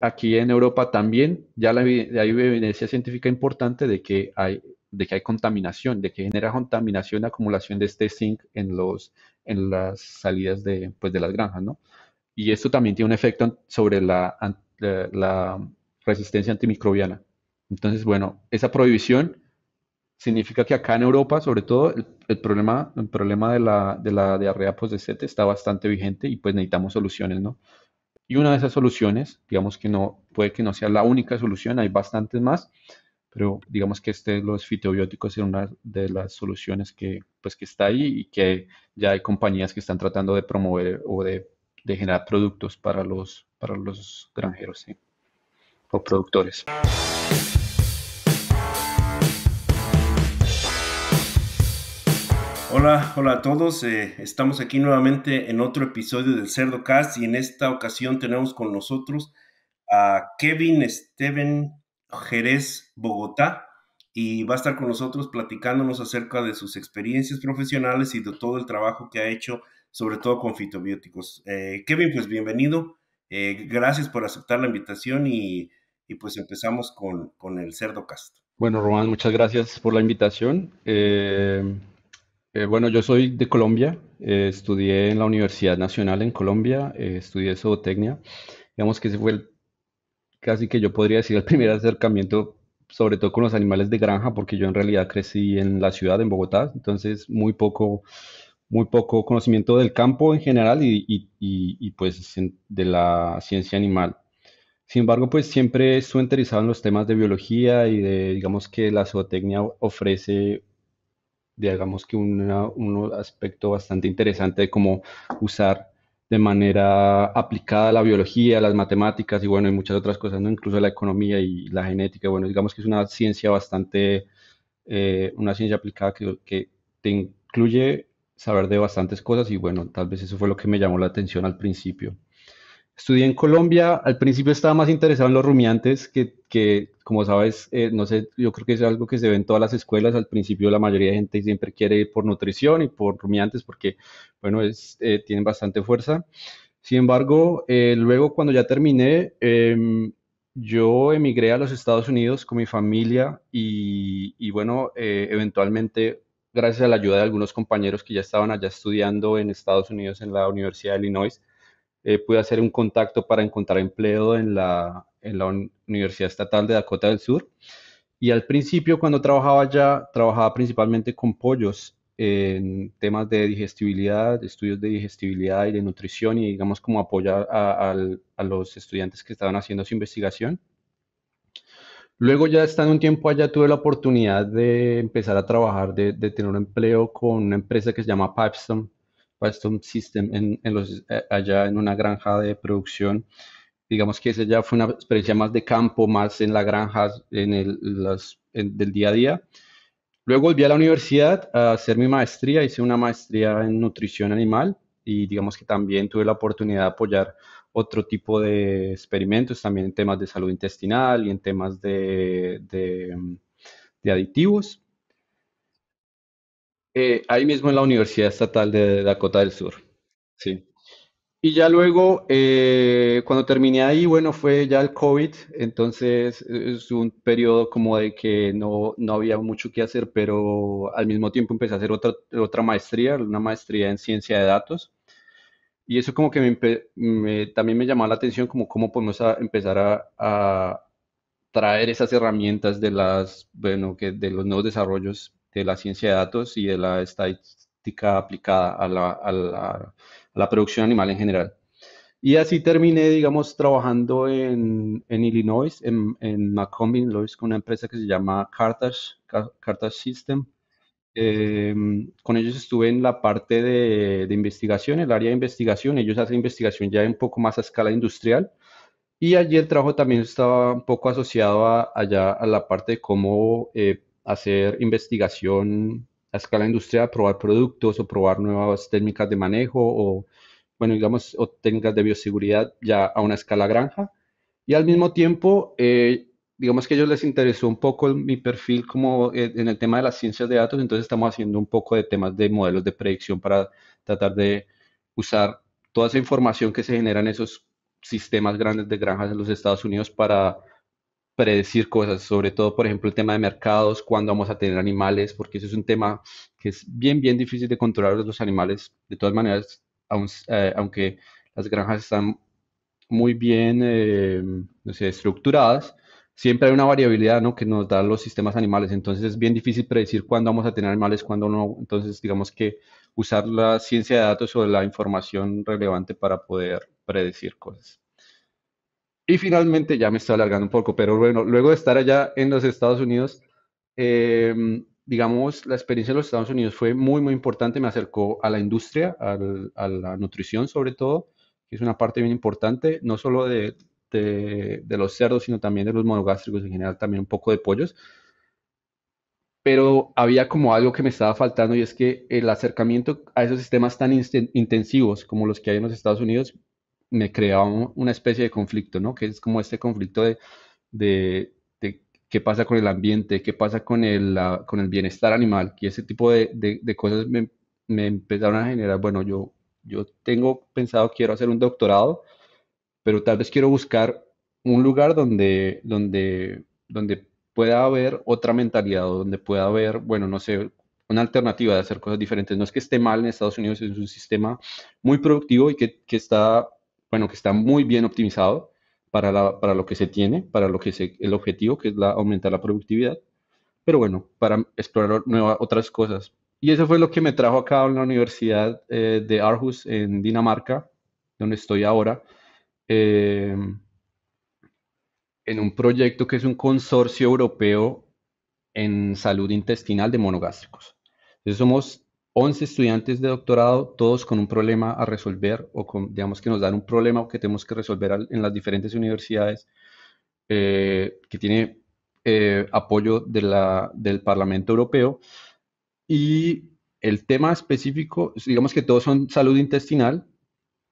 aquí en Europa también ya la, hay evidencia científica importante de que hay de que hay contaminación, de que genera contaminación, acumulación de este zinc en los en las salidas de pues de las granjas, ¿no? Y esto también tiene un efecto sobre la, la resistencia antimicrobiana. Entonces, bueno, esa prohibición significa que acá en Europa, sobre todo, el, problema, el problema de la, de la diarrea post-DCT pues, está bastante vigente y pues necesitamos soluciones, ¿no? Y una de esas soluciones, digamos que no, puede que no sea la única solución, hay bastantes más, pero digamos que este, los fitobióticos es una de las soluciones que, pues, que está ahí y que ya hay compañías que están tratando de promover o de, generar productos para los, para los granjeros o productores. Hola, hola a todos. Eh, estamos aquí nuevamente en otro episodio del Cerdo Cast y en esta ocasión tenemos con nosotros a Kevin Steven Jerez Bogotá y va a estar con nosotros platicándonos acerca de sus experiencias profesionales y de todo el trabajo que ha hecho, sobre todo con fitobióticos. Eh, Kevin, pues bienvenido. Eh, gracias por aceptar la invitación y, pues empezamos con, el Cerdo Bueno, Román, muchas gracias por la invitación. Eh, bueno, yo soy de Colombia, eh, estudié en la Universidad Nacional en Colombia, eh, estudié zootecnia. Digamos que ese fue casi que yo podría decir el primer acercamiento, sobre todo con los animales de granja, porque yo en realidad crecí en la ciudad, en Bogotá, entonces muy poco, muy poco conocimiento del campo en general y, pues de la ciencia animal. Sin embargo, pues siempre estuve interesado en los temas de biología y de, digamos que la zootecnia ofrece digamos que un aspecto bastante interesante de cómo usar de manera aplicada la biología, las matemáticas y bueno, y muchas otras cosas, ¿no? incluso la economía y la genética. Bueno, digamos que es una ciencia bastante, eh, una ciencia aplicada que te incluye saber de bastantes cosas y bueno, tal vez eso fue lo que me llamó la atención al principio. Estudié en Colombia, al principio estaba más interesado en los rumiantes, que, como sabes, eh, no sé, yo creo que es algo que se ve en todas las escuelas, al principio la mayoría de gente siempre quiere ir por nutrición y por rumiantes porque, bueno, eh, tienen bastante fuerza. Sin embargo, eh, luego cuando ya terminé, em, yo emigré a los Estados Unidos con mi familia y bueno, eventualmente gracias a la ayuda de algunos compañeros que ya estaban allá estudiando en Estados Unidos en la Universidad de Illinois, eh, pude hacer un contacto para encontrar empleo en la, Universidad Estatal de Dakota del Sur. Y al principio, cuando trabajaba allá, trabajaba principalmente con pollos en temas de digestibilidad, estudios de digestibilidad y de nutrición y digamos como apoyar a, los estudiantes que estaban haciendo su investigación. Luego ya estando un tiempo allá tuve la oportunidad de empezar a trabajar, de, de tener un empleo con una empresa que se llama Pipestone, Pastum System en, los, eh, allá en una granja de producción. Digamos que esa ya fue una experiencia más de campo, más en la granja, en el del día a día. Luego volví a la universidad a hacer mi maestría, hice una maestría en nutrición animal y digamos que también tuve la oportunidad de apoyar otro tipo de experimentos, también en temas de salud intestinal y en temas de, de aditivos. Eh, ahí mismo en la Universidad Estatal de Dakota del Sur. Sí. Y ya luego, eh, cuando terminé ahí, bueno, fue ya el COVID, entonces es un periodo como de que no, no había mucho que hacer, pero al mismo tiempo empecé a hacer otra, otra maestría, una maestría en ciencia de datos. Y eso como que me, también me llamó la atención como cómo podemos empezar a, a, traer esas herramientas de las, bueno, que de los nuevos desarrollos de la ciencia de datos y de la estadística aplicada a la, a la, producción animal en general. Y así terminé, digamos, trabajando en, en Illinois, en, en Macomb, Illinois, con una empresa que se llama Cartage, System. Em, con ellos estuve en la parte de, de, investigación, el área de investigación. Ellos hacen investigación ya un poco más a escala industrial. Y allí el trabajo también estaba un poco asociado a, allá a la parte de cómo eh, hacer investigación a escala industrial, probar productos o probar nuevas técnicas de manejo o, bueno, digamos, o técnicas de bioseguridad ya a una escala granja. Y al mismo tiempo, eh, digamos que a ellos les interesó un poco mi perfil como eh, en el tema de las ciencias de datos, entonces estamos haciendo un poco de temas de modelos de predicción para tratar de usar toda esa información que se genera en esos sistemas grandes de granjas en los Estados Unidos para predecir cosas, sobre todo, por ejemplo, el tema de mercados, cuándo vamos a tener animales, porque eso es un tema que es bien, bien difícil de controlar los animales. De todas maneras, eh, aunque las granjas están muy bien eh, no sé, estructuradas, siempre hay una variabilidad ¿no? que nos dan los sistemas animales. Entonces es bien difícil predecir cuándo vamos a tener animales, cuándo no. Entonces, digamos que usar la ciencia de datos o la información relevante para poder predecir cosas. Y finalmente, ya me estoy alargando un poco, pero bueno, luego de estar allá en los Estados Unidos, em, digamos, la experiencia en los Estados Unidos fue muy, muy importante, me acercó a la industria, a la nutrición sobre todo, que es una parte bien importante, no solo de, los cerdos, sino también de los monogástricos en general, también un poco de pollos. Pero había como algo que me estaba faltando y es que el acercamiento a esos sistemas tan intensivos como los que hay en los Estados Unidos me crea una especie de conflicto, ¿no? Que es como este conflicto de, qué pasa con el ambiente, qué pasa con el, con el bienestar animal, y ese tipo de, cosas me, empezaron a generar, bueno, yo, yo tengo pensado, quiero hacer un doctorado, pero tal vez quiero buscar un lugar donde, donde, donde pueda haber otra mentalidad, donde pueda haber, bueno, no sé, una alternativa de hacer cosas diferentes. No es que esté mal en Estados Unidos, es un sistema muy productivo y que, que está bueno, que está muy bien optimizado para, para lo que se tiene, para lo que se, el objetivo, que es la, aumentar la productividad, pero bueno, para explorar otras cosas. Y eso fue lo que me trajo acá a la Universidad eh, de Aarhus en Dinamarca, donde estoy ahora, em, en un proyecto que es un consorcio europeo en salud intestinal de monogástricos. Entonces somos 11 estudiantes de doctorado, todos con un problema a resolver o con, digamos que nos dan un problema que tenemos que resolver en las diferentes universidades, eh, que tiene eh, apoyo de la, del Parlamento Europeo. Y el tema específico, digamos que todos son salud intestinal.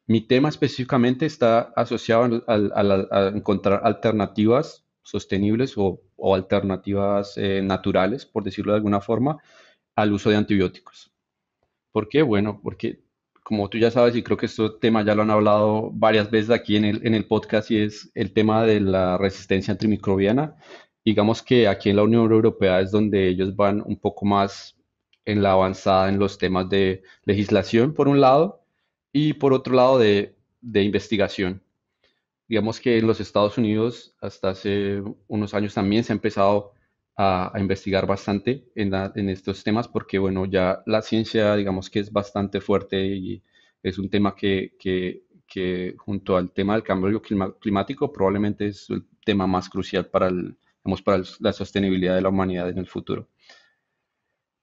Mi tema específicamente está asociado al, a encontrar alternativas sostenibles o, alternativas eh, naturales, por decirlo de alguna forma, al uso de antibióticos. ¿Por qué? Bueno, porque como tú ya sabes, y creo que este tema ya lo han hablado varias veces aquí en el, en el podcast, y es el tema de la resistencia antimicrobiana. Digamos que aquí en la Unión Europea es donde ellos van un poco más en la avanzada en los temas de legislación, por un lado, y por otro lado de, de investigación. Digamos que en los Estados Unidos hasta hace unos años también se ha empezado a, investigar bastante en, estos temas porque, bueno, ya la ciencia, digamos que es bastante fuerte y es un tema que, junto al tema del cambio climático probablemente es el tema más crucial para, para la sostenibilidad de la humanidad en el futuro.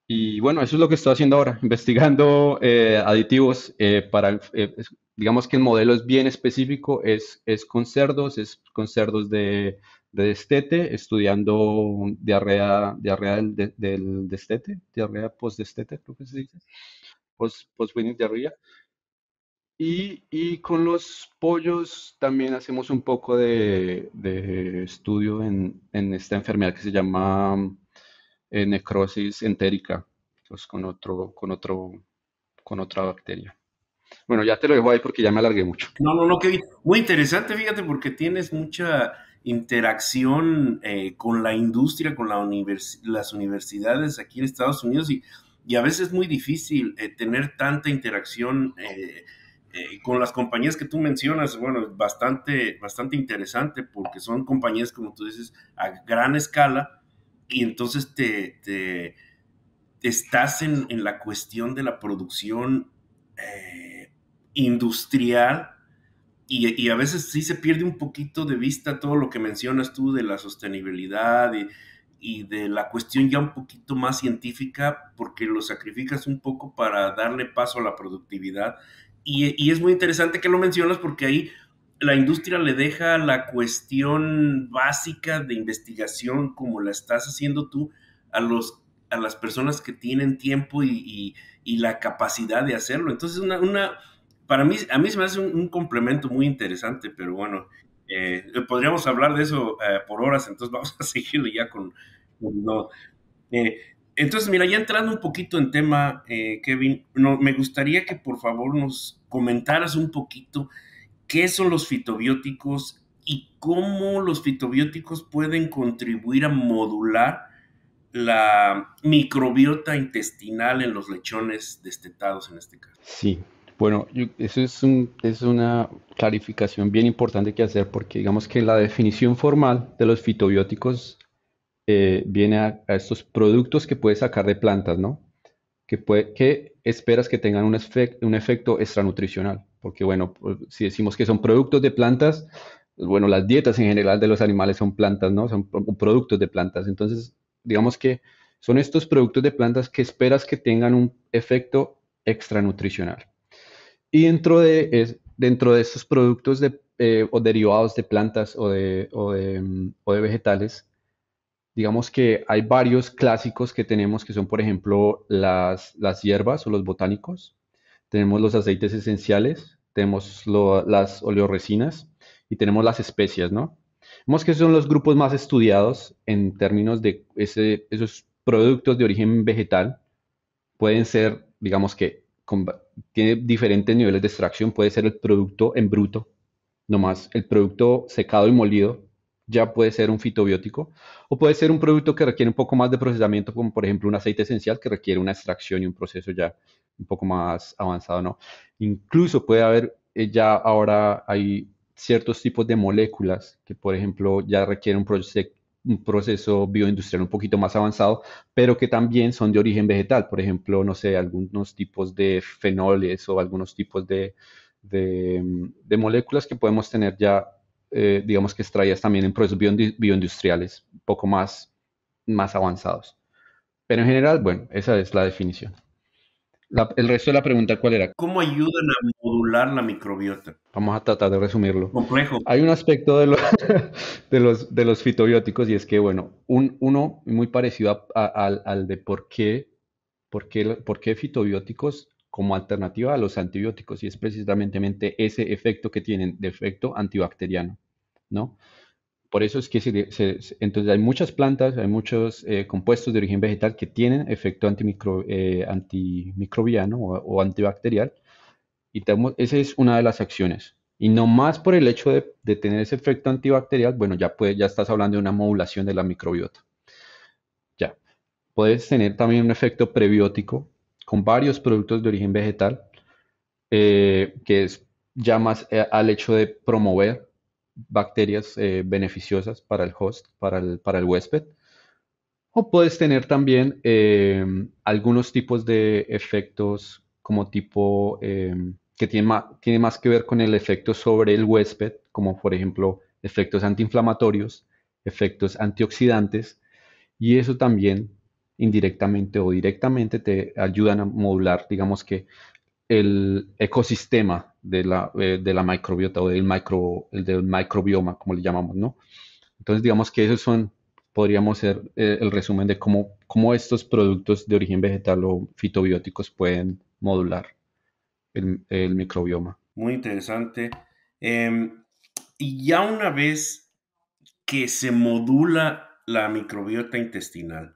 Y bueno, eso es lo que estoy haciendo ahora, investigando eh, aditivos eh, para, eh, digamos que el modelo es bien específico, es, es con cerdos, es con cerdos de de destete, estudiando diarrea, diarrea del, del destete, diarrea post-destete, creo que se dice, post-winning diarrea. Y, y, con los pollos también hacemos un poco de, de estudio en, en, esta enfermedad que se llama eh, necrosis entérica, pues con, otro, con, otro, con otra bacteria. Bueno, ya te lo dejo ahí porque ya me alargué mucho. No, no, no, que muy interesante, fíjate, porque tienes mucha interacción eh, con la industria, con las universidades aquí en Estados Unidos y, a veces es muy difícil eh, tener tanta interacción eh, con las compañías que tú mencionas. Bueno, es bastante, bastante interesante porque son compañías, como tú dices, a gran escala y entonces te, estás en, en, la cuestión de la producción industrial y, a veces sí se pierde un poquito de vista todo lo que mencionas tú de la sostenibilidad y, de la cuestión ya un poquito más científica, porque lo sacrificas un poco para darle paso a la productividad. Y, es muy interesante que lo mencionas porque ahí la industria le deja la cuestión básica de investigación, como la estás haciendo tú, a, los, a las personas que tienen tiempo y, la capacidad de hacerlo. Entonces, una, una para mí, a mí se me hace un, complemento muy interesante, pero bueno, eh, podríamos hablar de eso eh, por horas, entonces vamos a seguirlo ya con... Eh, entonces, mira, ya entrando un poquito en tema, Kevin, me gustaría que por favor nos comentaras un poquito qué son los fitobióticos y cómo los fitobióticos pueden contribuir a modular la microbiota intestinal en los lechones destetados en este caso. Sí, bueno, eso es, una clarificación bien importante que hacer porque digamos que la definición formal de los fitobióticos eh, viene a, estos productos que puedes sacar de plantas, ¿no? Que, que esperas que tengan un, efecto un efecto extranutricional. Porque bueno, pues, si decimos que son productos de plantas, pues, bueno, las dietas en general de los animales son plantas, ¿no? Son productos de plantas. Entonces, digamos que son estos productos de plantas que esperas que tengan un efecto extranutricional. Y dentro de, esos dentro de estos productos de, eh, o derivados de plantas o de, mm, o de, vegetales, digamos que hay varios clásicos que tenemos, que son, por ejemplo, las, las hierbas o los botánicos, tenemos los aceites esenciales, tenemos las oleoresinas y tenemos las especias, ¿no? Vemos que son los grupos más estudiados en términos de ese, esos productos de origen vegetal. Pueden ser, digamos que, tiene diferentes niveles de extracción, puede ser el producto en bruto, nomás el producto secado y molido, ya puede ser un fitobiótico, o puede ser un producto que requiere un poco más de procesamiento, como por ejemplo un aceite esencial que requiere una extracción y un proceso ya un poco más avanzado, ¿no? Incluso puede haber, eh, ya ahora hay ciertos tipos de moléculas que, por ejemplo, ya requieren un, proceso un proceso bioindustrial un poquito más avanzado, pero que también son de origen vegetal. Por ejemplo, no sé, algunos tipos de fenoles o algunos tipos de, moléculas que podemos tener ya, eh, digamos que extraídas también en procesos bioindustriales un poco más, más avanzados. Pero en general, bueno, esa es la definición el resto de la pregunta, ¿cuál era? ¿Cómo ayudan a modular la microbiota? Vamos a tratar de resumirlo. Complejo. Hay un aspecto de los, los, fitobióticos y es que, bueno, un, uno muy parecido al, al, de por qué, por, qué, por qué fitobióticos como alternativa a los antibióticos y es precisamente ese efecto que tienen de efecto antibacteriano, ¿no? Por eso es que entonces hay muchas plantas, hay muchos eh, compuestos de origen vegetal que tienen efecto eh, antimicrobiano o, antibacterial. Y esa es una de las acciones. Y no más por el hecho de, tener ese efecto antibacterial, bueno, ya, ya estás hablando de una modulación de la microbiota. Ya. Puedes tener también un efecto prebiótico con varios productos de origen vegetal, eh, que es ya más al hecho de promover bacterias eh, beneficiosas para el host, para el, para el huésped. O puedes tener también em, algunos tipos de efectos como tipo em, que tiene tiene más que ver con el efecto sobre el huésped, como por ejemplo efectos antiinflamatorios, efectos antioxidantes, y eso también indirectamente o directamente te ayudan a modular, digamos que el ecosistema eh, de la, microbiota o del, micro, del microbioma, como le llamamos, ¿no? Entonces, digamos que esos son, podríamos ser eh, el resumen de cómo, cómo estos productos de origen vegetal o fitobióticos pueden modular el, microbioma. Muy interesante. Em, y ya una vez que se modula la microbiota intestinal,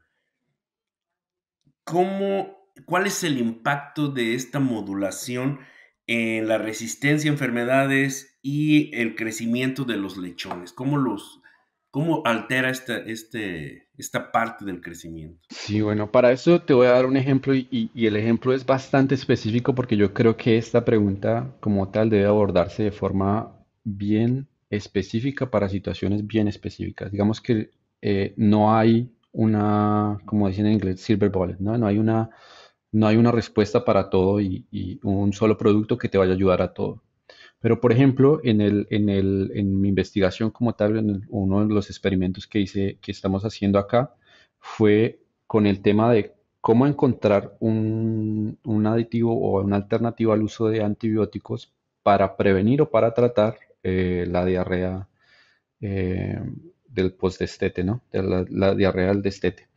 ¿cómo ¿Cuál es el impacto de esta modulación en la resistencia a enfermedades y el crecimiento de los lechones? ¿Cómo los, altera esta, este, esta parte del crecimiento? Sí, bueno, para eso te voy a dar un ejemplo y, el ejemplo es bastante específico porque yo creo que esta pregunta como tal debe abordarse de forma bien específica para situaciones bien específicas. Digamos que eh, no hay una, como dicen en inglés, silver bullet, ¿no? No hay una no hay una respuesta para todo y, un solo producto que te vaya a ayudar a todo. Pero, por ejemplo, en, el, en, mi investigación como tal, en uno de los experimentos que hice, que estamos haciendo acá, fue con el tema de cómo encontrar un, aditivo o una alternativa al uso de antibióticos para prevenir o para tratar eh, la diarrea eh, del postdestete, ¿no? la, la diarrea del destete.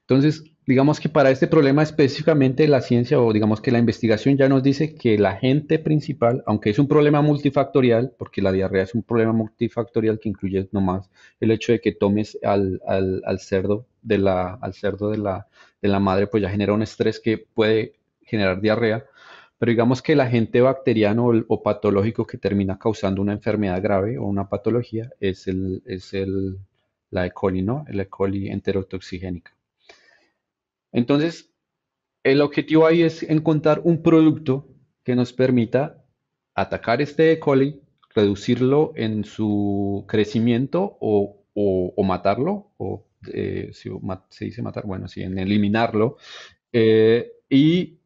Entonces, digamos que para este problema específicamente la ciencia o digamos que la investigación ya nos dice que la gente principal, aunque es un problema multifactorial, porque la diarrea es un problema multifactorial que incluye nomás el hecho de que tomes al, al, cerdo, de la, al cerdo de la, de la madre, pues ya genera un estrés que puede generar diarrea, pero digamos que el agente bacteriano o, patológico que termina causando una enfermedad grave o una patología es, el, es el, la E. coli, ¿no? La E. coli enterotoxigénica. Entonces, el objetivo ahí es encontrar un producto que nos permita atacar este E. coli, reducirlo en su crecimiento o, matarlo, o eh, si se dice matar, bueno, sí, en eliminarlo, eh, y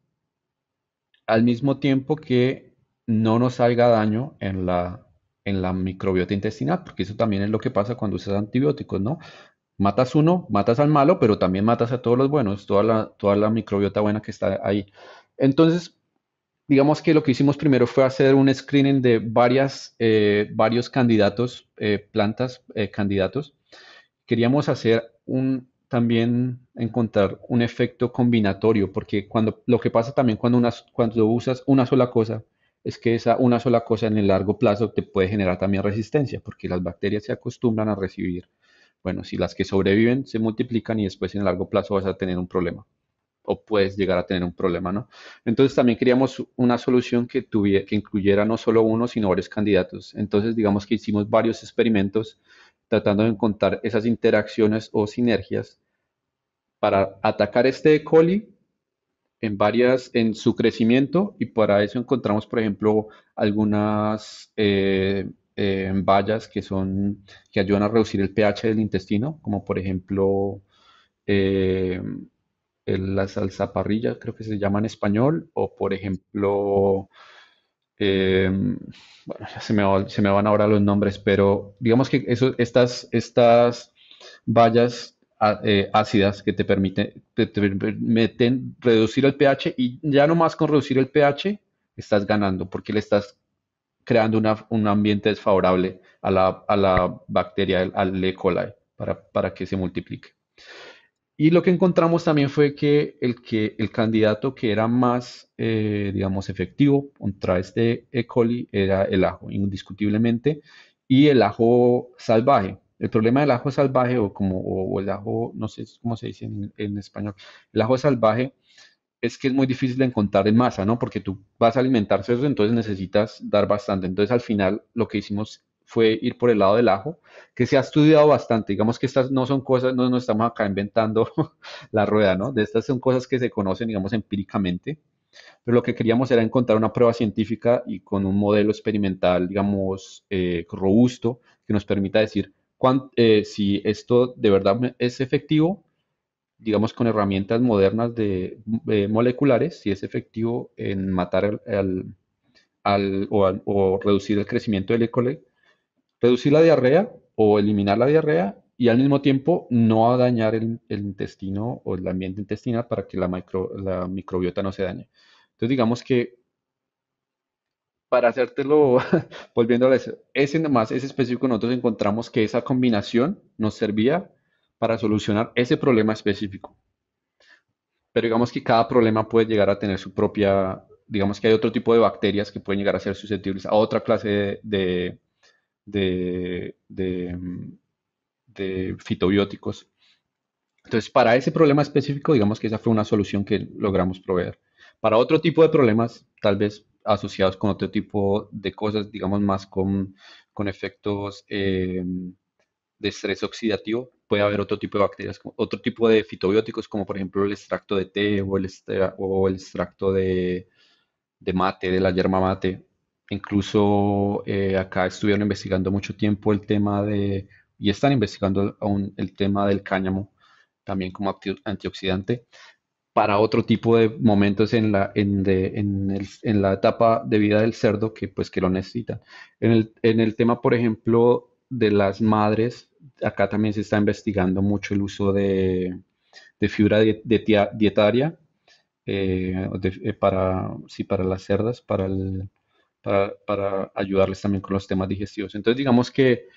al mismo tiempo que no nos salga daño en la, en la microbiota intestinal, porque eso también es lo que pasa cuando usas antibióticos, ¿no? matas uno, matas al malo, pero también matas a todos los buenos, toda la, toda la microbiota buena que está ahí. Entonces, digamos que lo que hicimos primero fue hacer un screening de varias, eh, varios candidatos, eh, plantas eh, candidatos. Queríamos hacer un, también encontrar un efecto combinatorio, porque cuando, lo que pasa también cuando, cuando usas una sola cosa, es que esa una sola cosa en el largo plazo te puede generar también resistencia, porque las bacterias se acostumbran a recibir bueno, si las que sobreviven se multiplican y después en el largo plazo vas a tener un problema o puedes llegar a tener un problema, ¿no? Entonces también queríamos una solución que, tuviera, que incluyera no solo uno, sino varios candidatos. Entonces digamos que hicimos varios experimentos tratando de encontrar esas interacciones o sinergias para atacar este E. coli en varias, en su crecimiento y para eso encontramos, por ejemplo, algunas eh, eh, vallas que son que ayudan a reducir el pH del intestino, como por ejemplo eh, la salsaparrilla, creo que se llama en español, o por ejemplo, em, se me, van ahora los nombres, pero digamos que eso, estas, estas vallas eh, ácidas que te permiten, permiten reducir el pH y ya nomás con reducir el pH estás ganando porque le estás creando un ambiente desfavorable a la, a la bacteria, al E. coli, para, para, que se multiplique. Y lo que encontramos también fue que el, que, el candidato que era más, eh, digamos, efectivo contra este E. coli era el ajo, indiscutiblemente, y el ajo salvaje. El problema del ajo salvaje, o como el ajo, no sé cómo se dice en, en español, el ajo salvaje es que es muy difícil de encontrar en masa, ¿no? Porque tú vas a alimentarse, eso, entonces necesitas dar bastante. Entonces, al final, lo que hicimos fue ir por el lado del ajo, que se ha estudiado bastante. Digamos que estas no son cosas, no, nos estamos acá inventando la rueda, ¿no? De estas son cosas que se conocen, digamos, empíricamente. Pero lo que queríamos era encontrar una prueba científica y con un modelo experimental, digamos, eh, robusto, que nos permita decir eh, si esto de verdad es efectivo digamos, con herramientas modernas de, moleculares, si es efectivo en matar o, reducir el crecimiento del E. coli, reducir la diarrea o eliminar la diarrea y al mismo tiempo no dañar el, intestino o el ambiente intestinal para que la, la microbiota no se dañe. Entonces, digamos que para hacértelo, volviendo a eso, ese ese específico, nosotros encontramos que esa combinación nos servía para solucionar ese problema específico. Pero digamos que cada problema puede llegar a tener su propia, digamos que hay otro tipo de bacterias que pueden llegar a ser susceptibles a otra clase de, de, fitobióticos. Entonces, para ese problema específico, digamos que esa fue una solución que logramos proveer. Para otro tipo de problemas, tal vez asociados con otro tipo de cosas, digamos más con, efectos eh, de estrés oxidativo, puede haber otro tipo de bacterias, otro tipo de fitobióticos, como por ejemplo el extracto de té o el, o el extracto de, mate, de la yerma mate. Incluso eh, acá estuvieron investigando mucho tiempo el tema de, y están investigando aún el tema del cáñamo, también como antioxidante, para otro tipo de momentos en la, en, el, en la etapa de vida del cerdo que pues que lo necesitan. En el, en el tema, por ejemplo, de las madres, acá también se está investigando mucho el uso de, fibra dietaria eh, eh, para, para las cerdas, para, para, ayudarles también con los temas digestivos. Entonces, digamos que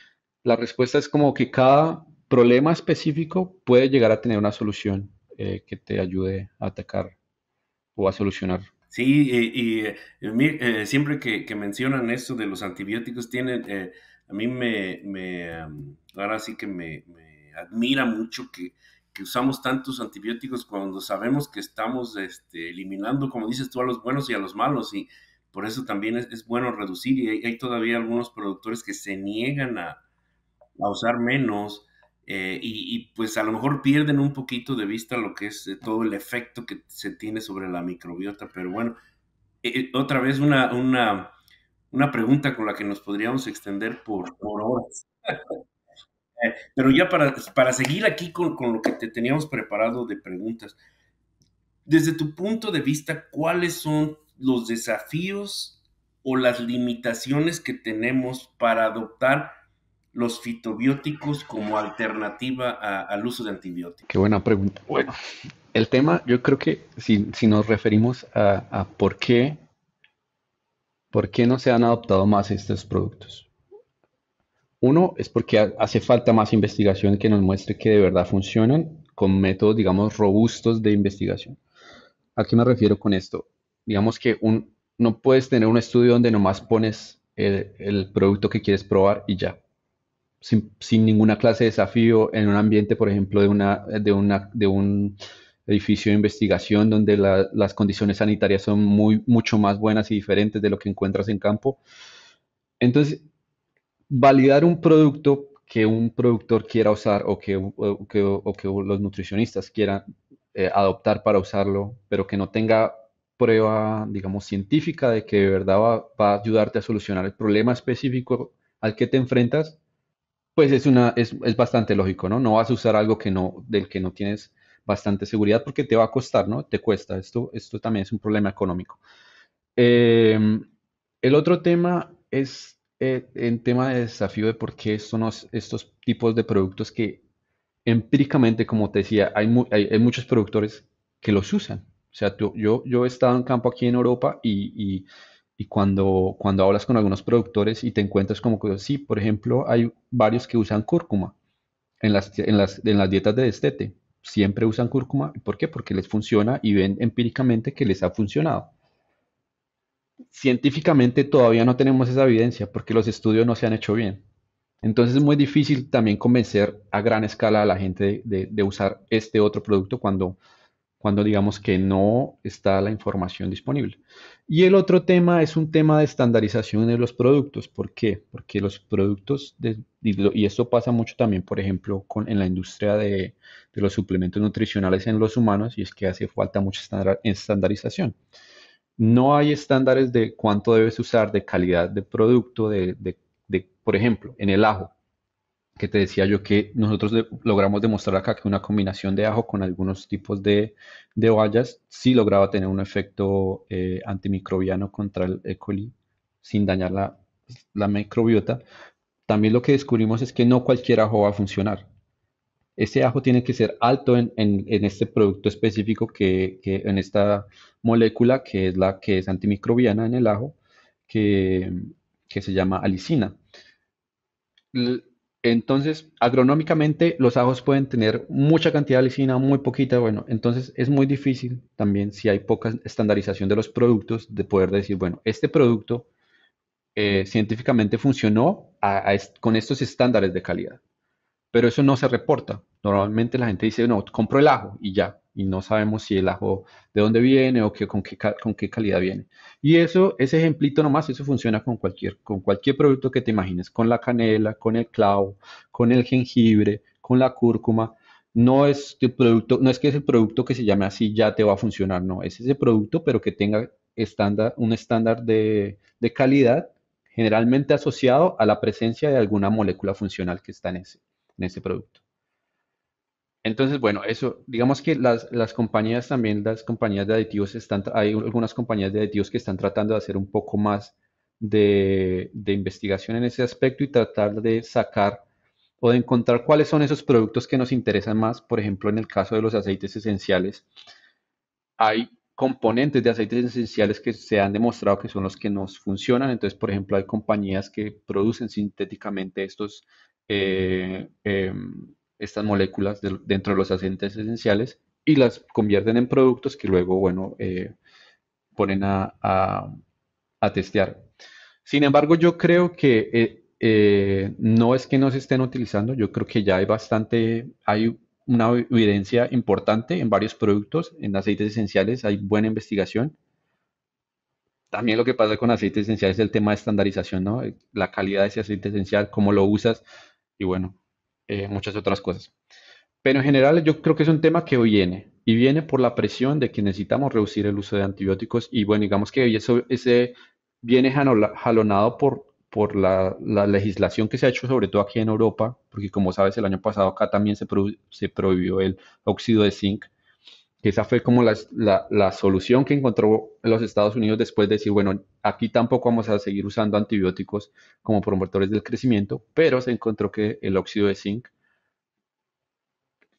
la respuesta es como que cada problema específico puede llegar a tener una solución eh, que te ayude a atacar o a solucionar Sí, y, eh, eh, siempre que, mencionan eso de los antibióticos, tienen, eh, a mí me, ahora sí que me, admira mucho que, usamos tantos antibióticos cuando sabemos que estamos este, eliminando, como dices tú, a los buenos y a los malos, y por eso también es, bueno reducir, y hay, todavía algunos productores que se niegan a, a usar menos, eh, y, pues a lo mejor pierden un poquito de vista lo que es eh, todo el efecto que se tiene sobre la microbiota, pero bueno, eh, otra vez una, una, una, pregunta con la que nos podríamos extender por, horas. pero ya para, para seguir aquí con, con, lo que te teníamos preparado de preguntas, desde tu punto de vista, ¿cuáles son los desafíos o las limitaciones que tenemos para adoptar los fitobióticos como alternativa al uso de antibióticos? Qué buena pregunta. Bueno, el tema, yo creo que si, nos referimos a, por qué ¿Por qué no se han adoptado más estos productos? Uno es porque hace falta más investigación que nos muestre que de verdad funcionan con métodos, digamos, robustos de investigación. ¿A qué me refiero con esto? Digamos que no puedes tener un estudio donde nomás pones el producto que quieres probar y ya sin, ninguna clase de desafío en un ambiente, por ejemplo, de, una, de, una, de un edificio de investigación donde las condiciones sanitarias son muy, mucho más buenas y diferentes de lo que encuentras en campo. Entonces, validar un producto que un productor quiera usar o que, que, los nutricionistas quieran eh, adoptar para usarlo, pero que no tenga prueba, digamos, científica de que de verdad va a ayudarte a solucionar el problema específico al que te enfrentas, pues es, una, es, bastante lógico, ¿no? No vas a usar algo que no, del que no tienes bastante seguridad porque te va a costar, ¿no? Te cuesta. Esto, esto también es un problema económico. Em, el otro tema es el eh, tema de desafío de por qué son estos tipos de productos que empíricamente, como te decía, hay, hay, muchos productores que los usan. O sea, yo, yo he estado en campo aquí en Europa y y cuando, cuando hablas con algunos productores y te encuentras como que, sí, por ejemplo, hay varios que usan cúrcuma en las, en las, dietas de destete. Siempre usan cúrcuma. ¿Por qué? Porque les funciona y ven empíricamente que les ha funcionado. Científicamente todavía no tenemos esa evidencia porque los estudios no se han hecho bien. Entonces es muy difícil también convencer a gran escala a la gente de usar este otro producto cuando cuando digamos que no está la información disponible. Y el otro tema es un tema de estandarización de los productos. ¿Por qué? Porque los productos, y esto pasa mucho también, por ejemplo, con, en la industria de, los suplementos nutricionales en los humanos, y es que hace falta mucha estandarización. No hay estándares de cuánto debes usar, de calidad de producto, de, por ejemplo, en el ajo que te decía yo que nosotros logramos demostrar acá que una combinación de ajo con algunos tipos de, de sí lograba tener un efecto eh, antimicrobiano contra el E. coli sin dañar la, la, microbiota. También lo que descubrimos es que no cualquier ajo va a funcionar. Ese ajo tiene que ser alto en, en, este producto específico, que, que, en esta molécula que es la que es antimicrobiana en el ajo, que, que se llama alicina. Entonces, agronómicamente, los ajos pueden tener mucha cantidad de lisina, muy poquita, bueno, entonces es muy difícil también si hay poca estandarización de los productos de poder decir, bueno, este producto eh, científicamente funcionó con estos estándares de calidad, pero eso no se reporta. Normalmente la gente dice, no, compro el ajo y ya, y no sabemos si el ajo de dónde viene o con, qué, con qué calidad viene. Y eso, ese ejemplito nomás, eso funciona con cualquier, con cualquier producto que te imagines, con la canela, con el clavo, con el jengibre, con la cúrcuma. No es, producto, no es que ese producto que se llame así ya te va a funcionar, no, es ese producto, pero que tenga estándar, un estándar de, de calidad generalmente asociado a la presencia de alguna molécula funcional que está en ese, en ese producto. Entonces, bueno, eso, digamos que las, compañías también, las compañías de aditivos están, hay algunas compañías de aditivos que están tratando de hacer un poco más de, investigación en ese aspecto y tratar de sacar o de encontrar cuáles son esos productos que nos interesan más. Por ejemplo, en el caso de los aceites esenciales, hay componentes de aceites esenciales que se han demostrado que son los que nos funcionan. Entonces, por ejemplo, hay compañías que producen sintéticamente estos eh, em, estas moléculas dentro de los aceites esenciales y las convierten en productos que luego, bueno, eh, ponen a, testear. Sin embargo, yo creo que eh, eh, no es que no se estén utilizando, yo creo que ya hay bastante, hay una evidencia importante en varios productos, en aceites esenciales hay buena investigación. También lo que pasa con aceites esenciales es el tema de estandarización, ¿no? La calidad de ese aceite esencial, cómo lo usas y bueno, eh, muchas otras cosas. Pero en general yo creo que es un tema que hoy viene y viene por la presión de que necesitamos reducir el uso de antibióticos y bueno, digamos que eso ese viene jalonado por, por la, legislación que se ha hecho sobre todo aquí en Europa, porque como sabes el año pasado acá también se, se prohibió el óxido de zinc esa fue como la, solución que encontró los Estados Unidos después de decir, bueno, aquí tampoco vamos a seguir usando antibióticos como promotores del crecimiento, pero se encontró que el óxido de zinc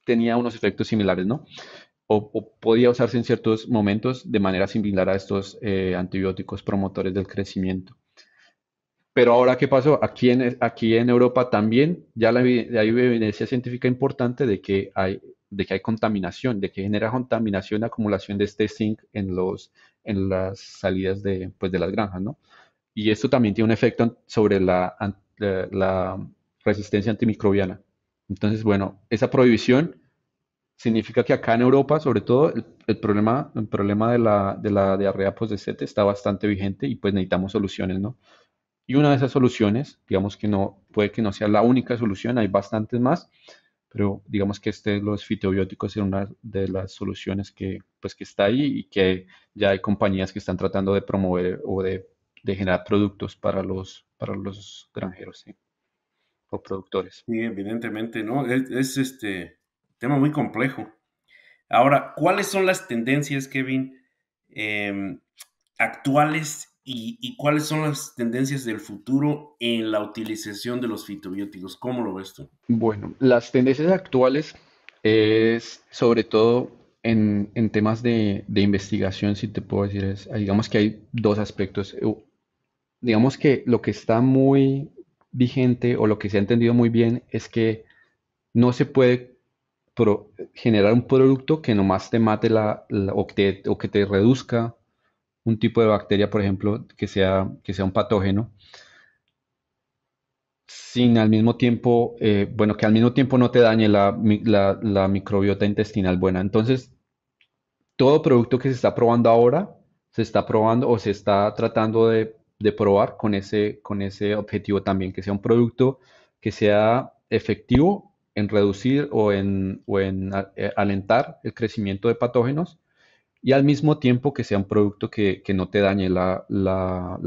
tenía unos efectos similares, ¿no? O, podía usarse en ciertos momentos de manera similar a estos eh, antibióticos promotores del crecimiento. Pero ahora, ¿qué pasó? Aquí en, aquí en Europa también ya la, hay evidencia científica importante de que hay de que hay contaminación, de que genera contaminación, acumulación de este zinc en, los, en las salidas de, pues, de las granjas, ¿no? Y esto también tiene un efecto sobre eh, la, resistencia antimicrobiana. Entonces, bueno, esa prohibición significa que acá en Europa, sobre todo, el, problema, el problema de, la, de la diarrea post-DCT pues, está bastante vigente y pues necesitamos soluciones, ¿no? Y una de esas soluciones, digamos que no, puede que no sea la única solución, hay bastantes más, pero digamos que este, los fitobióticos son una de las soluciones que, pues, que está ahí y que ya hay compañías que están tratando de promover o de, generar productos para los, para los granjeros o productores. Sí, evidentemente, ¿no? Es, este tema muy complejo. Ahora, ¿cuáles son las tendencias, Kevin, em, actuales y, cuáles son las tendencias del futuro en la utilización de los fitobióticos. ¿Cómo lo ves tú? Bueno, las tendencias actuales es sobre todo en, temas de, investigación, si te puedo decir, es, digamos que hay dos aspectos. Eh, digamos que lo que está muy vigente o lo que se ha entendido muy bien es que no se puede generar un producto que nomás te mate la, o que te reduzca un tipo de bacteria, por ejemplo, que sea, que sea un patógeno, sin al mismo tiempo, eh, bueno, que al mismo tiempo no te dañe la, microbiota intestinal buena. Entonces, todo producto que se está probando ahora, se está probando o se está tratando de, probar con ese, con ese objetivo también, que sea un producto que sea efectivo en reducir o en, en eh, alentar el crecimiento de patógenos y al mismo tiempo que sea un producto que, no te dañe la,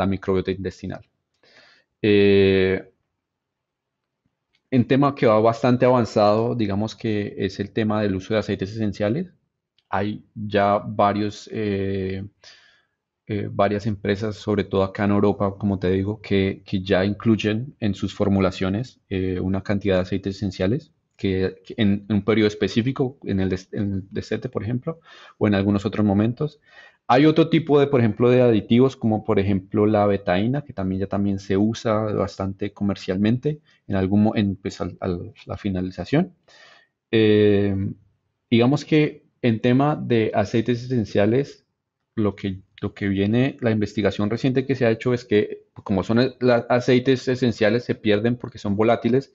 microbiota intestinal. en eh, tema que va bastante avanzado, digamos que es el tema del uso de aceites esenciales. Hay ya varios, eh, eh, varias empresas, sobre todo acá en Europa, como te digo, que, que ya incluyen en sus formulaciones una cantidad de aceites esenciales que, en, un periodo específico, en el, en desete, por ejemplo, o en algunos otros momentos. Hay otro tipo de, por ejemplo, de aditivos, como por ejemplo la betaína, que también ya también se usa bastante comercialmente en algún en, pues, la finalización. Eh, digamos que en tema de aceites esenciales, lo que, lo que viene, la investigación reciente que se ha hecho es que, como son los aceites esenciales, se pierden porque son volátiles,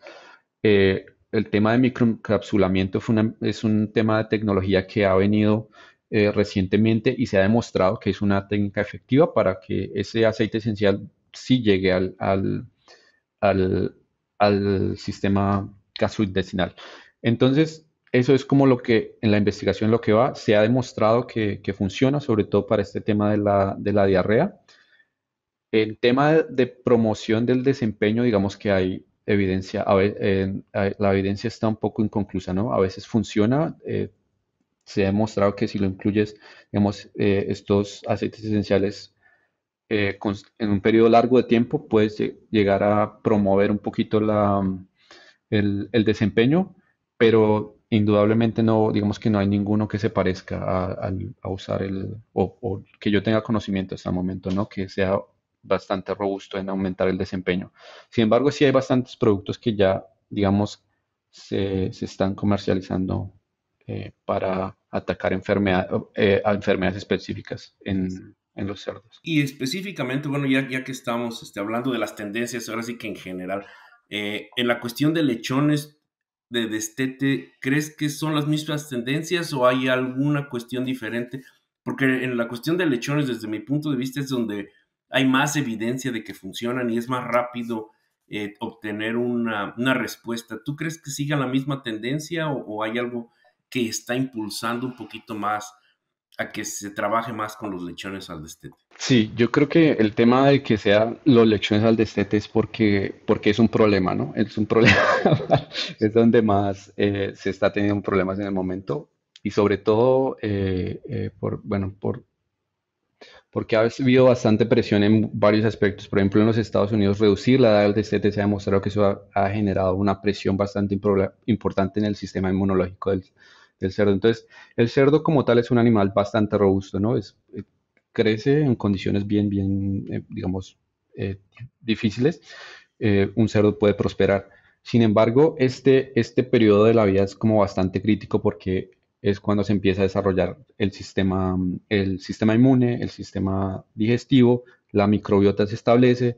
eh, el tema de microencapsulamiento es un tema de tecnología que ha venido eh, recientemente y se ha demostrado que es una técnica efectiva para que ese aceite esencial sí llegue al, al, al, al sistema gastrointestinal. Entonces, eso es como lo que en la investigación lo que va, se ha demostrado que, que funciona, sobre todo para este tema de la, de la diarrea. El tema de, promoción del desempeño, digamos que hay evidencia, a la evidencia está un poco inconclusa, ¿no? A veces funciona, eh, se ha demostrado que si lo incluyes, digamos, eh, estos aceites esenciales eh, en un periodo largo de tiempo, puedes llegar a promover un poquito la, el, desempeño, pero indudablemente no, digamos que no hay ninguno que se parezca a, usar el, o, que yo tenga conocimiento hasta el momento, ¿no? Que sea bastante robusto en aumentar el desempeño. Sin embargo, sí hay bastantes productos que ya, digamos, se, están comercializando eh, para atacar eh, a enfermedades específicas en, los cerdos. Y específicamente, bueno, ya, ya que estamos este, hablando de las tendencias, ahora sí que en general, eh, en la cuestión de lechones de destete, ¿crees que son las mismas tendencias o hay alguna cuestión diferente? Porque en la cuestión de lechones, desde mi punto de vista, es donde hay más evidencia de que funcionan y es más rápido eh, obtener una, respuesta. ¿Tú crees que siga la misma tendencia o, hay algo que está impulsando un poquito más a que se trabaje más con los lechones al destete? Sí, yo creo que el tema de que sean los lechones al destete es porque, porque es un problema, ¿no? Es un problema, es donde más eh, se está teniendo problemas en el momento y sobre todo eh, por, bueno, por porque ha habido bastante presión en varios aspectos. Por ejemplo, en los Estados Unidos, reducir la edad del TCT se ha demostrado que eso ha, generado una presión bastante importante en el sistema inmunológico del, cerdo. Entonces, el cerdo como tal es un animal bastante robusto, ¿no? Es, eh, crece en condiciones bien, bien, eh, digamos, eh, difíciles. un cerdo puede prosperar. Sin embargo, este, este periodo de la vida es como bastante crítico porque es cuando se empieza a desarrollar el sistema, el sistema inmune, el sistema digestivo, la microbiota se establece.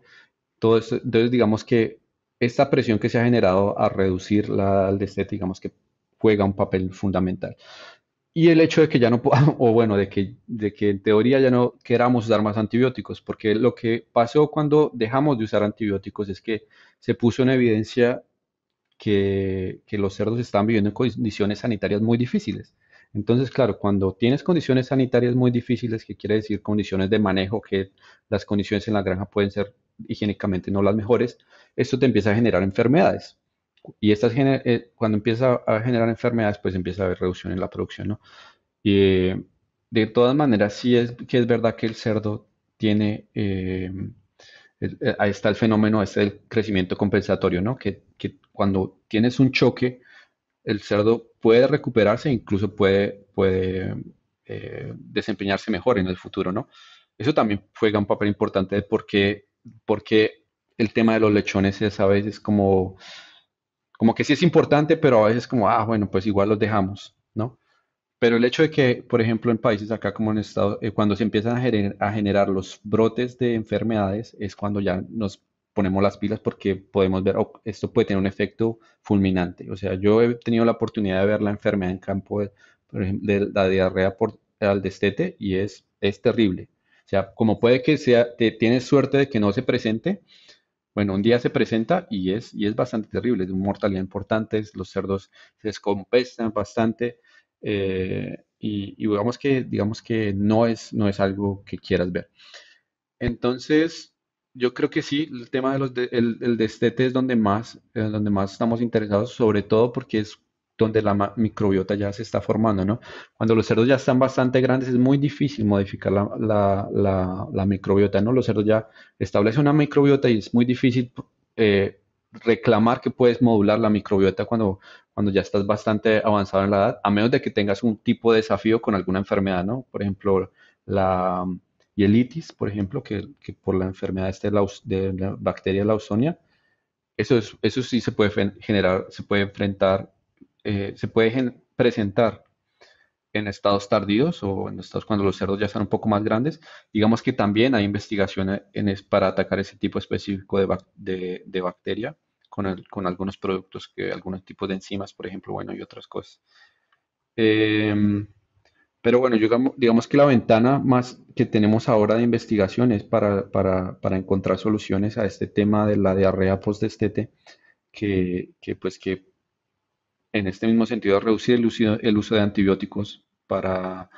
Todo entonces, digamos que esta presión que se ha generado a reducir la aldestet, digamos que juega un papel fundamental. Y el hecho de que ya no o bueno, de que, de que en teoría ya no queramos usar más antibióticos, porque lo que pasó cuando dejamos de usar antibióticos es que se puso en evidencia que, los cerdos están viviendo en condiciones sanitarias muy difíciles. Entonces, claro, cuando tienes condiciones sanitarias muy difíciles, que quiere decir condiciones de manejo, que las condiciones en la granja pueden ser higiénicamente no las mejores, esto te empieza a generar enfermedades. Y estas eh, cuando empieza a generar enfermedades, pues empieza a haber reducción en la producción, Y, eh, de todas maneras, sí es que es verdad que el cerdo tiene eh, eh, ahí está el fenómeno es el crecimiento compensatorio, ¿no? Que, cuando tienes un choque, el cerdo puede recuperarse e incluso puede, puede eh, desempeñarse mejor en el futuro, ¿no? Eso también juega un papel importante porque, porque el tema de los lechones es a veces como, como que sí es importante, pero a veces como, ah, bueno, pues igual los dejamos. Pero el hecho de que, por ejemplo, en países acá como en Estados Unidos, eh, cuando se empiezan a, generar los brotes de enfermedades, es cuando ya nos ponemos las pilas porque podemos ver, oh, esto puede tener un efecto fulminante. O sea, yo he tenido la oportunidad de ver la enfermedad en campo, de, la diarrea por al destete y es, es terrible. O sea, como puede que sea, tienes suerte de que no se presente, bueno, un día se presenta y es, y es bastante terrible, es una mortalidad importante, los cerdos se descompensan bastante, eh, y, digamos que, digamos que no, es, no es algo que quieras ver. Entonces, yo creo que sí, el tema de los el, destete es donde más, eh, donde más estamos interesados, sobre todo porque es donde la microbiota ya se está formando, ¿no? Cuando los cerdos ya están bastante grandes es muy difícil modificar la, la, la, microbiota, ¿no? Los cerdos ya establecen una microbiota y es muy difícil eh, reclamar que puedes modular la microbiota cuando, cuando ya estás bastante avanzado en la edad, a menos de que tengas un tipo de desafío con alguna enfermedad, ¿no? Por ejemplo, la hielitis, por ejemplo, que, por la enfermedad este de la bacteria Lausonia, eso, es, eso sí se puede generar, se puede enfrentar, eh, se puede presentar en estados tardíos o en estados cuando los cerdos ya están un poco más grandes. Digamos que también hay investigaciones para atacar ese tipo específico de bacteria con, algunos productos, que algunos tipos de enzimas, por ejemplo, bueno, y otras cosas. Em, pero bueno, digamos, que la ventana más que tenemos ahora de investigación para, para, para encontrar soluciones a este tema de la diarrea post que, que pues que en este mismo sentido reducir el uso, de antibióticos para,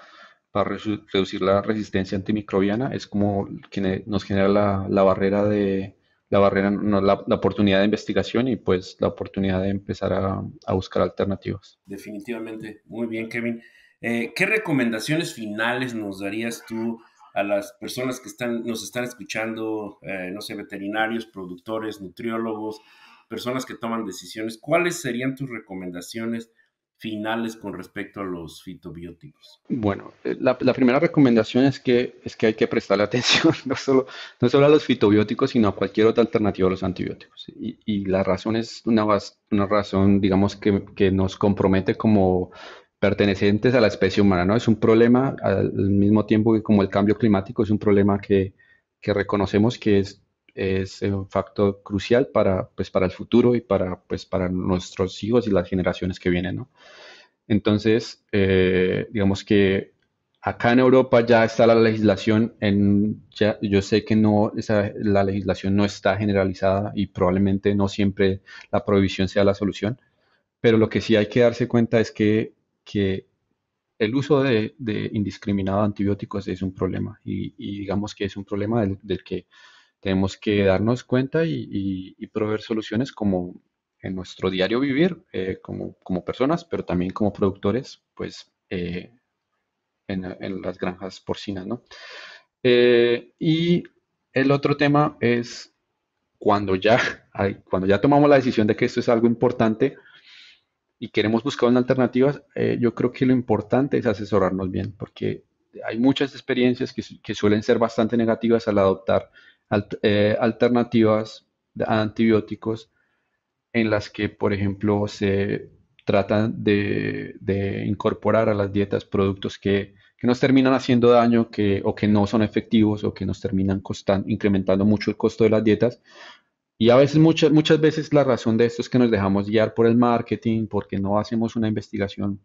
para, reducir la resistencia antimicrobiana es como que nos genera la, la barrera de, la barrera, no, la, oportunidad de investigación y pues la oportunidad de empezar a, buscar alternativas. Definitivamente, muy bien Kevin. Eh, ¿Qué recomendaciones finales nos darías tú a las personas que están, nos están escuchando, eh, no sé, veterinarios, productores, nutriólogos, personas que toman decisiones? ¿Cuáles serían tus recomendaciones finales con respecto a los fitobióticos? Bueno, eh, la, primera recomendación es que, es que hay que prestar atención no solo, no solo a los fitobióticos, sino a cualquier otra alternativa a los antibióticos. Y, la razón es una, una razón, digamos, que, que, nos compromete como pertenecientes a la especie humana, ¿no? Es un problema al mismo tiempo que como el cambio climático, es un problema que, que reconocemos que es es un factor crucial para, pues, para el futuro y para, pues, para nuestros hijos y las generaciones que vienen, Entonces, eh, digamos que acá en Europa ya está la legislación, en, yo sé que no, esa, la legislación no está generalizada y probablemente no siempre la prohibición sea la solución, pero lo que sí hay que darse cuenta es que, que el uso de, indiscriminado de antibióticos es un problema y, digamos que es un problema del, del que tenemos que darnos cuenta y, proveer soluciones como en nuestro diario vivir, eh, como, personas, pero también como productores, pues eh, en, las granjas porcinas, ¿no? Eh, y el otro tema es cuando ya, hay, cuando ya tomamos la decisión de que esto es algo importante y queremos buscar una alternativa, yo creo que lo importante es asesorarnos bien, porque hay muchas experiencias que suelen ser bastante negativas al adoptar eh, alternativas de antibióticos en las que, por ejemplo, se tratan de, incorporar a las dietas productos que, nos terminan haciendo daño que, o que no son efectivos o que nos terminan incrementando mucho el costo de las dietas. Y a veces, muchas, muchas veces la razón de esto es que nos dejamos guiar por el marketing, porque no hacemos una investigación,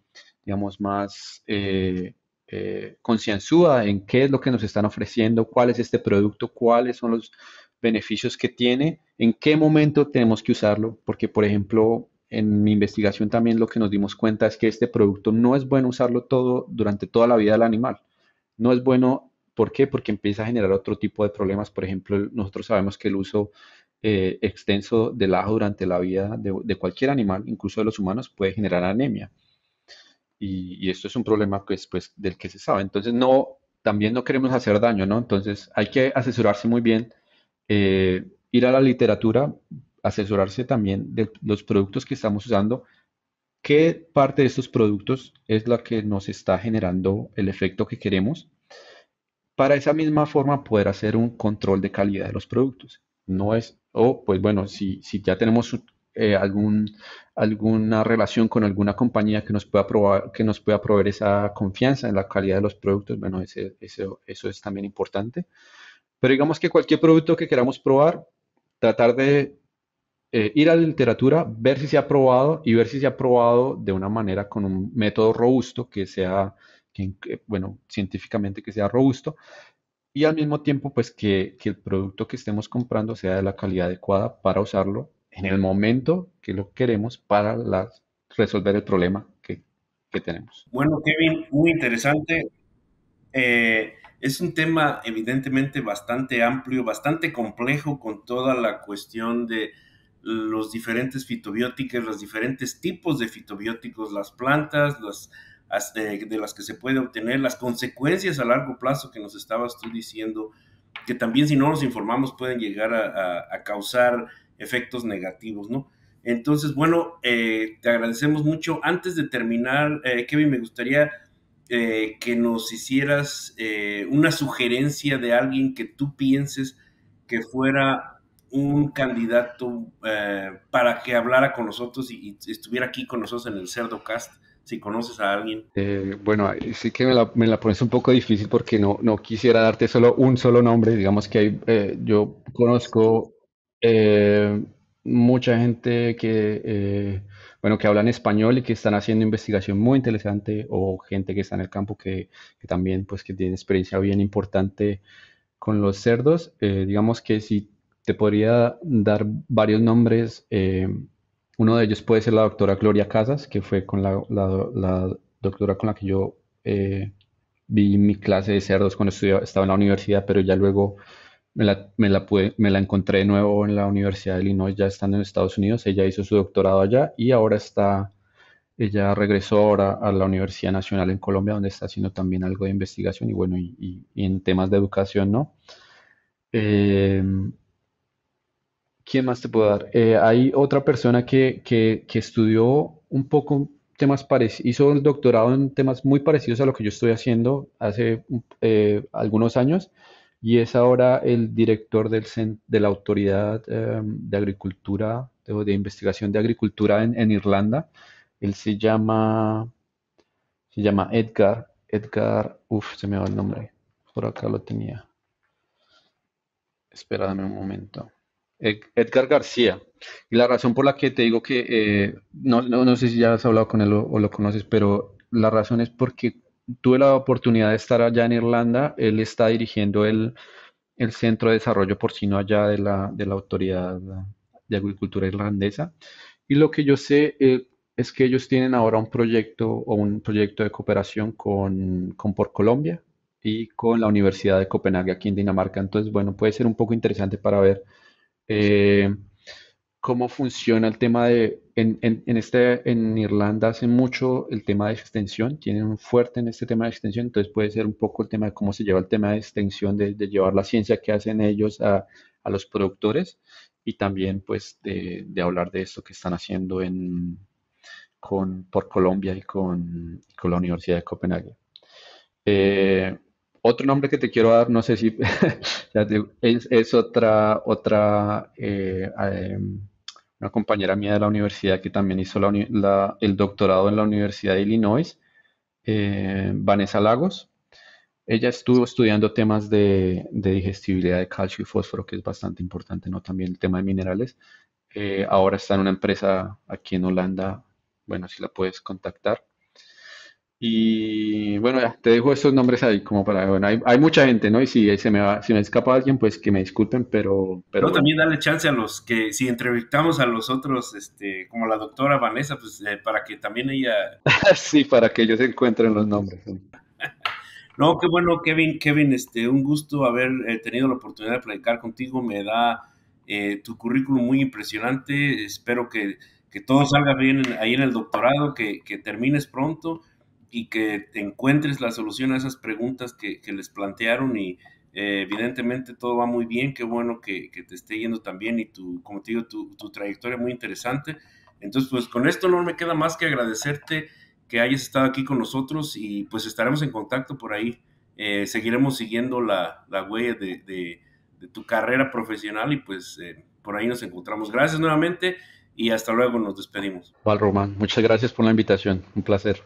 digamos, más... Eh, eh, concienzuda en qué es lo que nos están ofreciendo, cuál es este producto, cuáles son los beneficios que tiene, en qué momento tenemos que usarlo, porque por ejemplo, en mi investigación también lo que nos dimos cuenta es que este producto no es bueno usarlo todo durante toda la vida del animal. No es bueno, ¿por qué? Porque empieza a generar otro tipo de problemas. Por ejemplo, nosotros sabemos que el uso eh, extenso del ajo durante la vida de cualquier animal, incluso de los humanos, puede generar anemia y, esto es un problema que pues, después pues, del que se sabe. Entonces, no, también no queremos hacer daño, ¿no? Entonces, hay que asesorarse muy bien, eh, ir a la literatura, asesorarse también de los productos que estamos usando, qué parte de estos productos es la que nos está generando el efecto que queremos, para esa misma forma poder hacer un control de calidad de los productos. No es, o pues bueno, si, si ya tenemos eh, algún, alguna relación con alguna compañía que nos pueda probar, que nos pueda proveer esa confianza en la calidad de los productos, bueno, ese, eso es también importante. Pero digamos que cualquier producto que queramos probar, tratar de eh, ir a la literatura, ver si se ha probado y ver si se ha probado de una manera con un método robusto que sea, bueno, científicamente que sea robusto, y al mismo tiempo pues que, que, el producto que estemos comprando sea de la calidad adecuada para usarlo en el momento que lo queremos para resolver el problema que, que, tenemos. Bueno, Kevin, muy interesante. Eh, es un tema evidentemente bastante amplio, bastante complejo con toda la cuestión de los diferentes fitobióticos, los diferentes tipos de fitobióticos, las plantas, las, de las que se puede obtener, las consecuencias a largo plazo que nos estabas tú diciendo, que también si no nos informamos pueden llegar a, a causar efectos negativos, ¿no? Entonces, bueno, eh, te agradecemos mucho. Antes de terminar, eh, Kevin, me gustaría eh, que nos hicieras una sugerencia de alguien que tú pienses que fuera un candidato para que hablara con nosotros y, estuviera aquí con nosotros en el CerdoCast, Si conoces a alguien. bueno, sí que me la, me pones un poco difícil porque no, no quisiera darte solo un solo nombre. Digamos que hay, yo conozco eh, mucha gente que, eh, bueno, que hablan español y que están haciendo investigación muy interesante o gente que está en el campo que, también pues que tiene experiencia bien importante con los cerdos. Eh, digamos que si te podría dar varios nombres, uno de ellos puede ser la doctora Gloria Casas, que fue con la, doctora con la que yo vi mi clase de cerdos cuando estudiaba, estaba en la universidad, pero ya luego me la, me me la encontré de nuevo en la Universidad de Illinois, ya estando en Estados Unidos. Ella hizo su doctorado allá y ahora está, ella regresó ahora a la Universidad Nacional en Colombia, donde está haciendo también algo de investigación y bueno, y, en temas de educación, ¿no? Em, ¿Quién más te puedo dar? Eh, hay otra persona que, estudió un poco temas parecidos, hizo un doctorado en temas muy parecidos a lo que yo estoy haciendo hace eh, algunos años y es ahora el director de la Autoridad em, de Agricultura, de, Investigación de Agricultura en, Irlanda. Él se llama, Edgar, Edgar, uff, se me va el nombre, por acá lo tenía. Esperadme un momento. Edgar García. Y la razón por la que te digo que, eh, no, no, sé si ya has hablado con él o lo conoces, pero la razón es porque tuve la oportunidad de estar allá en Irlanda. Él está dirigiendo el, Centro de Desarrollo Porcino allá de la, de la Autoridad de Agricultura Irlandesa. Y lo que yo sé eh, es que ellos tienen ahora un proyecto o un proyecto de cooperación con, con Por Colombia y con la Universidad de Copenhague aquí en Dinamarca. Entonces, bueno, puede ser un poco interesante para ver eh, cómo funciona el tema de en, este, en Irlanda hace mucho el tema de extensión, tienen un fuerte en este tema de extensión, entonces puede ser un poco el tema de cómo se lleva el tema de extensión, de, llevar la ciencia que hacen ellos a, los productores y también pues de, hablar de esto que están haciendo en, por Colombia y con, con la Universidad de Copenhague. Eh, otro nombre que te quiero dar, no sé si es, otra, otra eh, eh, una compañera mía de la universidad que también hizo el doctorado en la Universidad de Illinois, eh, Vanessa Lagos. Ella estuvo estudiando temas de, digestibilidad de calcio y fósforo, que es bastante importante, ¿no? También el tema de minerales. Eh, ahora está en una empresa aquí en Holanda, bueno, si la puedes contactar. Y bueno, ya, te dejo esos nombres ahí, como para, bueno, hay, mucha gente, ¿no? Y si se me va, si me escapa alguien, pues que me disculpen, pero... pero también dale chance a los que, si entrevistamos a los otros, este, como la doctora Vanessa, pues eh, para que también ella... sí, para que ellos encuentren los nombres. no, qué bueno, Kevin, Kevin, este, un gusto haber eh, tenido la oportunidad de platicar contigo, me da eh, tu currículum muy impresionante, espero que, todo salga bien ahí en el doctorado, que, que termines pronto y que encuentres la solución a esas preguntas que, que les plantearon y eh, evidentemente todo va muy bien, qué bueno que, que, te esté yendo también y tu, como te digo, tu, tu trayectoria muy interesante. Entonces, pues con esto no me queda más que agradecerte que hayas estado aquí con nosotros y pues estaremos en contacto por ahí. Eh, seguiremos siguiendo la, la huella de, de, tu carrera profesional y pues eh, por ahí nos encontramos. Gracias nuevamente y hasta luego, nos despedimos. Val Román, muchas gracias por la invitación, un placer.